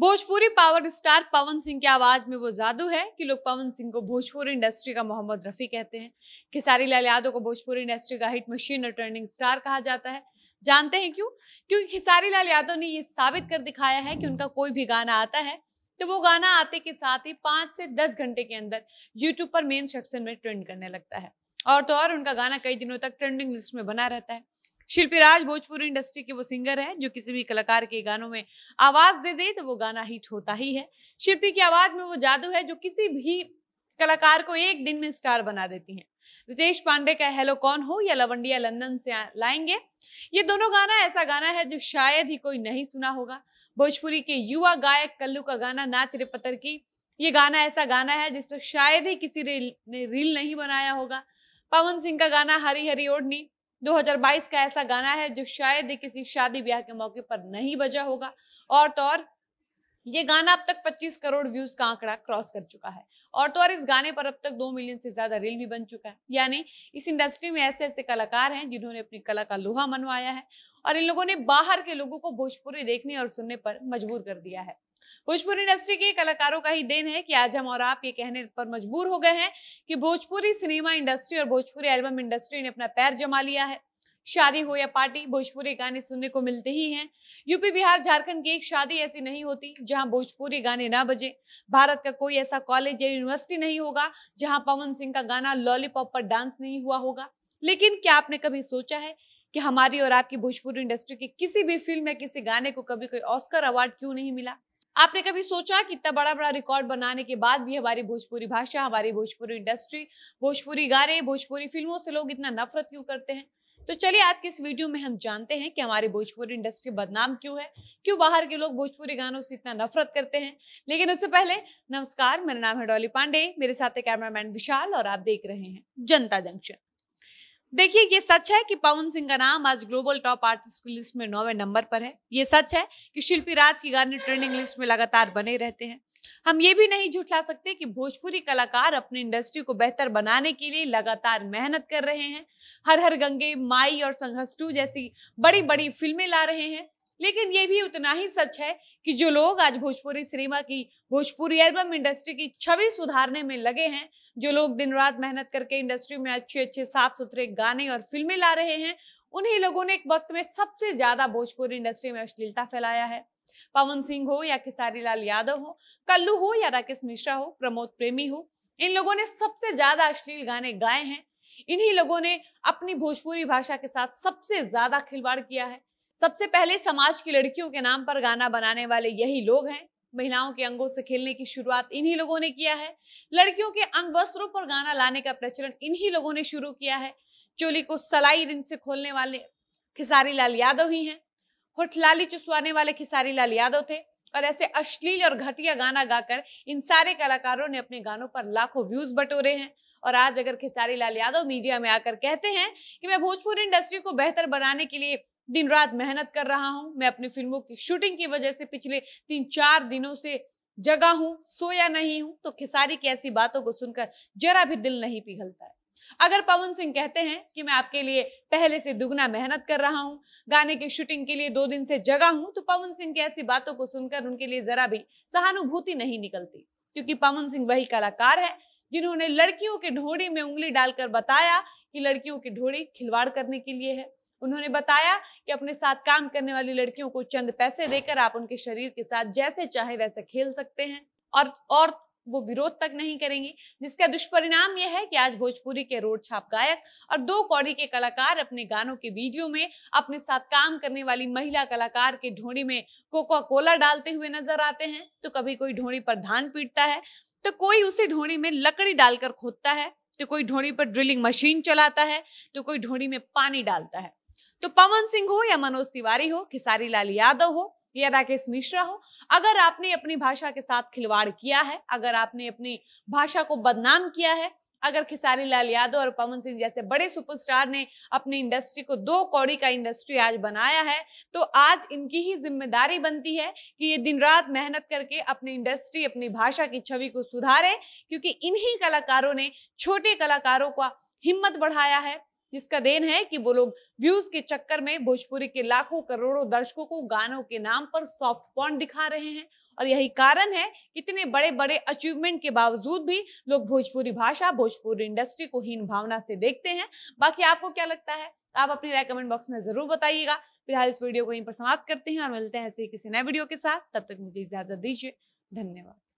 Bhojpuri power star Pawan Singh की आवाज में वो जादू है कि लोग पवन सिंह को भोजपुरी इंडस्ट्री का मोहम्मद रफी कहते हैं खेसारी लाल यादव को भोजपुरी इंडस्ट्री का हिट मशीन और टर्निंग स्टार कहा जाता है जानते हैं क्यों क्योंकि खेसारी लाल यादव ने ये साबित कर दिखाया है कि उनका कोई भी गाना आता है तो वो गाना आते के साथ ही पांच से दस घंटे के अंदर यूट्यूब पर मेन सेक्शन में ट्रेंड करने लगता है और तो और उनका गाना कई दिनों तक ट्रेंडिंग लिस्ट में बना रहता है शिल्पी राज भोजपुरी इंडस्ट्री के वो सिंगर हैं जो किसी भी कलाकार के गानों में आवाज दे दे तो वो गाना हिट होता ही है शिल्पी की आवाज में वो जादू है जो किसी भी कलाकार को एक दिन में स्टार बना देती है रितेश पांडे का हेलो कौन हो या लवंडिया लंदन से लाएंगे ये दोनों गाना ऐसा गाना है जो शायद ही कोई नहीं सुना होगा भोजपुरी के युवा गायक कल्लू का गाना नाच रे पतर की ये गाना ऐसा गाना है जिस पर शायद ही किसी ने रील नहीं बनाया होगा पवन सिंह का गाना हरी हरी ओढ़नी 2022 का ऐसा गाना है जो शायद ही किसी शादी ब्याह के मौके पर नहीं बजा होगा और तो और ये गाना अब तक 25 करोड़ व्यूज का आंकड़ा क्रॉस कर चुका है और तो और इस गाने पर अब तक दो मिलियन से ज्यादा रील भी बन चुका है यानी इस इंडस्ट्री में ऐसे ऐसे कलाकार हैं जिन्होंने अपनी कला का लोहा मनवाया है और इन लोगों ने बाहर के लोगों को भोजपुरी देखने और सुनने पर मजबूर कर दिया है भोजपुरी इंडस्ट्री के कलाकारों का ही देन है कि आज हम और आप ये कहने पर मजबूर हो गए हैं कि भोजपुरी सिनेमा इंडस्ट्री और भोजपुरी एल्बम इंडस्ट्री ने अपना पैर जमा लिया है शादी हो या पार्टी भोजपुरी गाने सुनने को मिलते ही हैं यूपी बिहार झारखंड की एक शादी ऐसी नहीं होती जहां भोजपुरी गाने ना बजे भारत का कोई ऐसा कॉलेज या यूनिवर्सिटी नहीं होगा जहां पवन सिंह का गाना लॉलीपॉप पर डांस नहीं हुआ होगा लेकिन क्या आपने कभी सोचा है कि हमारी और आपकी भोजपुरी इंडस्ट्री की किसी भी फिल्म या किसी गाने को कभी कोई ऑस्कर अवार्ड क्यों नहीं मिला आपने कभी सोचा कि इतना बड़ा बड़ा रिकॉर्ड बनाने के बाद भी हमारी भोजपुरी भाषा हमारी भोजपुरी इंडस्ट्री भोजपुरी गाने भोजपुरी फिल्मों से लोग इतना नफरत क्यों करते हैं तो चलिए आज के इस वीडियो में हम जानते हैं कि हमारी भोजपुरी इंडस्ट्री बदनाम क्यों है क्यों बाहर के लोग भोजपुरी गानों से इतना नफरत करते हैं लेकिन उससे पहले नमस्कार मेरा नाम है डॉली पांडे मेरे साथ है कैमरामैन विशाल और आप देख रहे हैं जनता जंक्शन देखिए ये सच है कि पवन सिंह का नाम आज ग्लोबल टॉप आर्टिस्ट की लिस्ट में नौवे नंबर पर है ये सच है कि शिल्पी राज के गाने ट्रेंडिंग लिस्ट में लगातार बने रहते हैं हम ये भी नहीं झुठला सकते कि भोजपुरी कलाकार अपनी इंडस्ट्री को बेहतर बनाने के लिए लगातार मेहनत कर रहे हैं हर हर गंगे माई और संघस्टू जैसी बड़ी बड़ी फिल्में ला रहे हैं लेकिन ये भी उतना ही सच है कि जो लोग आज भोजपुरी सिनेमा की भोजपुरी एल्बम इंडस्ट्री की छवि सुधारने में लगे हैं जो लोग दिन रात मेहनत करके इंडस्ट्री में अच्छे अच्छे साफ सुथरे गाने और फिल्में ला रहे हैं उन्हीं लोगों ने एक वक्त में सबसे ज्यादा भोजपुरी इंडस्ट्री में अश्लीलता फैलाया है पवन सिंह हो या खिसारी लाल यादव हो कल्लू हो या राकेश मिश्रा हो प्रमोद प्रेमी हो इन लोगों ने सबसे ज्यादा अश्लील गाने गाए हैं इन्हीं लोगों ने अपनी भोजपुरी भाषा के साथ सबसे ज्यादा खिलवाड़ किया है सबसे पहले समाज की लड़कियों के नाम पर गाना बनाने वाले यही लोग हैं महिलाओं के अंगों से खेलने की शुरुआत इन्हीं लोगों ने किया है लड़कियों के अंग वस्त्रों पर गाना लाने का प्रचलन इन्हीं लोगों ने शुरू किया है चोली को सलाई रिन से खोलने वाले खिसारी लाल यादव ही हैं होठलाली चुसवाने वाले खिसारी लाल यादव थे और ऐसे अश्लील और घटिया गाना गाकर इन सारे कलाकारों ने अपने गानों पर लाखों व्यूज बटोरे हैं और आज अगर खिसारी लाल यादव मीडिया में आकर कहते हैं कि मैं भोजपुरी इंडस्ट्री को बेहतर बनाने के लिए दिन रात मेहनत कर रहा हूँ मैं अपनी फिल्मों की शूटिंग की वजह से पिछले तीन चार दिनों से जगा हूँ सोया नहीं हूँ तो खिसारी की ऐसी बातों को सुनकर जरा भी दिल नहीं पिघलता है अगर पवन सिंह कहते हैं कि मैं आपके लिए पहले से दुगना मेहनत कर रहा हूं गाने की शूटिंग के लिए दो दिन से जगा हूं तो पवन सिंह की ऐसी बातों को सुनकर उनके लिए जरा भी सहानुभूति नहीं निकलती क्योंकि पवन सिंह वही कलाकार है जिन्होंने लड़कियों के ढोड़ी में उंगली डालकर बताया कि लड़कियों की ढोड़ी खिलवाड़ करने के लिए है उन्होंने बताया कि अपने साथ काम करने वाली लड़कियों को चंद पैसे देकर आप उनके शरीर के साथ जैसे चाहे वैसे खेल सकते हैं और और वो विरोध तक नहीं करेंगी जिसका दुष्परिणाम यह है कि आज भोजपुरी के रोड छाप गायक और दो कौड़ी के कलाकार अपने गानों के वीडियो में अपने साथ काम करने वाली महिला कलाकार के ढोड़ी में कोका कोला डालते हुए नजर आते हैं तो कभी कोई ढोड़ी पर धान पीटता है तो कोई उसी ढोड़ी में लकड़ी डालकर खोदता है तो कोई ढोड़ी पर ड्रिलिंग मशीन चलाता है तो कोई ढोड़ी में पानी डालता है तो पवन सिंह हो या मनोज तिवारी हो खिसारी लाल यादव हो या राकेश मिश्रा हो अगर आपने अपनी भाषा के साथ खिलवाड़ किया है अगर आपने अपनी भाषा को बदनाम किया है अगर खिसारी लाल यादव और पवन सिंह जैसे बड़े सुपरस्टार ने अपनी इंडस्ट्री को दो कौड़ी का इंडस्ट्री आज बनाया है तो आज इनकी ही जिम्मेदारी बनती है कि ये दिन रात मेहनत करके अपनी इंडस्ट्री अपनी भाषा की छवि को सुधारें क्योंकि इन्हीं कलाकारों ने छोटे कलाकारों का हिम्मत बढ़ाया है जिसका देन है कि वो लोग व्यूज के चक्कर में भोजपुरी के लाखों करोड़ों दर्शकों को गानों के नाम पर सॉफ्ट पॉन्ड दिखा रहे हैं और यही कारण है कि इतने बड़े बड़े अचीवमेंट के बावजूद भी लोग भोजपुरी भाषा भोजपुरी इंडस्ट्री को हीन भावना से देखते हैं बाकी आपको क्या लगता है आप अपनी राय कमेंट बॉक्स में जरूर बताइएगा फिलहाल इस वीडियो को यहीं पर समाप्त करते हैं और मिलते हैं ऐसे किसी नए वीडियो के साथ तब तक मुझे इजाजत दीजिए धन्यवाद